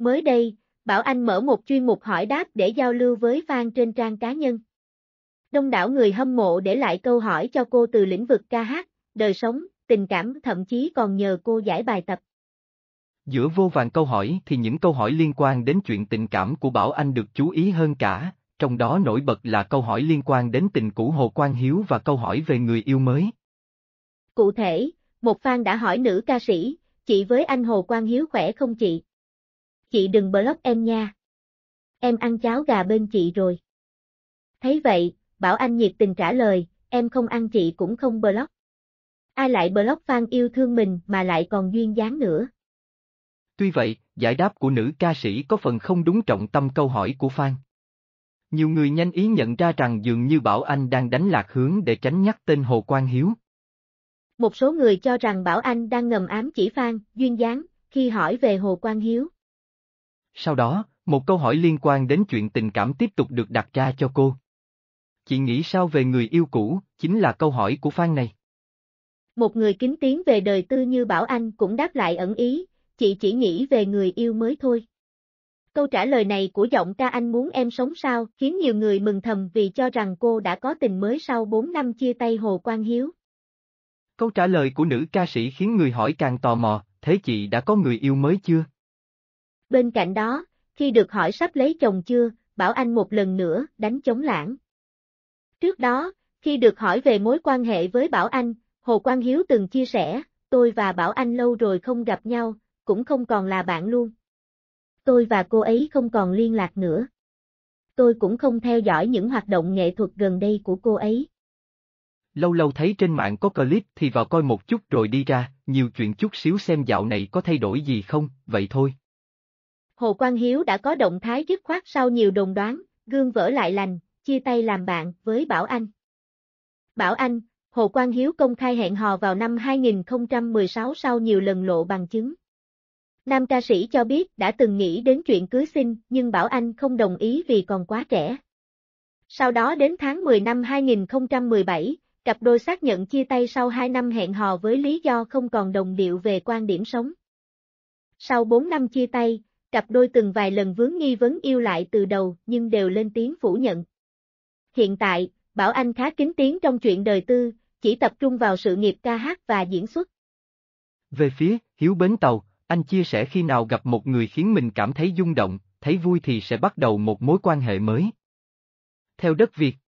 Mới đây, Bảo Anh mở một chuyên mục hỏi đáp để giao lưu với fan trên trang cá nhân. Đông đảo người hâm mộ để lại câu hỏi cho cô từ lĩnh vực ca hát, đời sống, tình cảm thậm chí còn nhờ cô giải bài tập. Giữa vô vàng câu hỏi thì những câu hỏi liên quan đến chuyện tình cảm của Bảo Anh được chú ý hơn cả, trong đó nổi bật là câu hỏi liên quan đến tình cũ Hồ Quang Hiếu và câu hỏi về người yêu mới. Cụ thể, một fan đã hỏi nữ ca sĩ, chị với anh Hồ Quang Hiếu khỏe không chị? Chị đừng block em nha. Em ăn cháo gà bên chị rồi. Thấy vậy, Bảo Anh nhiệt tình trả lời, em không ăn chị cũng không block. Ai lại block fan yêu thương mình mà lại còn duyên dáng nữa. Tuy vậy, giải đáp của nữ ca sĩ có phần không đúng trọng tâm câu hỏi của fan. Nhiều người nhanh ý nhận ra rằng dường như Bảo Anh đang đánh lạc hướng để tránh nhắc tên Hồ Quang Hiếu. Một số người cho rằng Bảo Anh đang ngầm ám chỉ Phan, duyên dáng, khi hỏi về Hồ Quang Hiếu. Sau đó, một câu hỏi liên quan đến chuyện tình cảm tiếp tục được đặt ra cho cô. Chị nghĩ sao về người yêu cũ, chính là câu hỏi của Phan này. Một người kính tiếng về đời tư như Bảo Anh cũng đáp lại ẩn ý, chị chỉ nghĩ về người yêu mới thôi. Câu trả lời này của giọng ca anh muốn em sống sao khiến nhiều người mừng thầm vì cho rằng cô đã có tình mới sau 4 năm chia tay Hồ Quang Hiếu. Câu trả lời của nữ ca sĩ khiến người hỏi càng tò mò, thế chị đã có người yêu mới chưa? Bên cạnh đó, khi được hỏi sắp lấy chồng chưa, bảo anh một lần nữa đánh chống lãng. Trước đó, khi được hỏi về mối quan hệ với Bảo Anh, Hồ Quang Hiếu từng chia sẻ, tôi và Bảo Anh lâu rồi không gặp nhau, cũng không còn là bạn luôn. Tôi và cô ấy không còn liên lạc nữa. Tôi cũng không theo dõi những hoạt động nghệ thuật gần đây của cô ấy. Lâu lâu thấy trên mạng có clip thì vào coi một chút rồi đi ra, nhiều chuyện chút xíu xem dạo này có thay đổi gì không, vậy thôi. Hồ Quang Hiếu đã có động thái dứt khoát sau nhiều đồn đoán, gương vỡ lại lành, chia tay làm bạn với Bảo Anh. Bảo Anh, Hồ Quang Hiếu công khai hẹn hò vào năm 2016 sau nhiều lần lộ bằng chứng. Nam ca sĩ cho biết đã từng nghĩ đến chuyện cưới xin, nhưng Bảo Anh không đồng ý vì còn quá trẻ. Sau đó đến tháng 10 năm 2017, cặp đôi xác nhận chia tay sau 2 năm hẹn hò với lý do không còn đồng điệu về quan điểm sống. Sau 4 năm chia tay, Cặp đôi từng vài lần vướng nghi vấn yêu lại từ đầu nhưng đều lên tiếng phủ nhận. Hiện tại, Bảo Anh khá kín tiếng trong chuyện đời tư, chỉ tập trung vào sự nghiệp ca hát và diễn xuất. Về phía, Hiếu Bến Tàu, anh chia sẻ khi nào gặp một người khiến mình cảm thấy rung động, thấy vui thì sẽ bắt đầu một mối quan hệ mới. Theo đất Việt,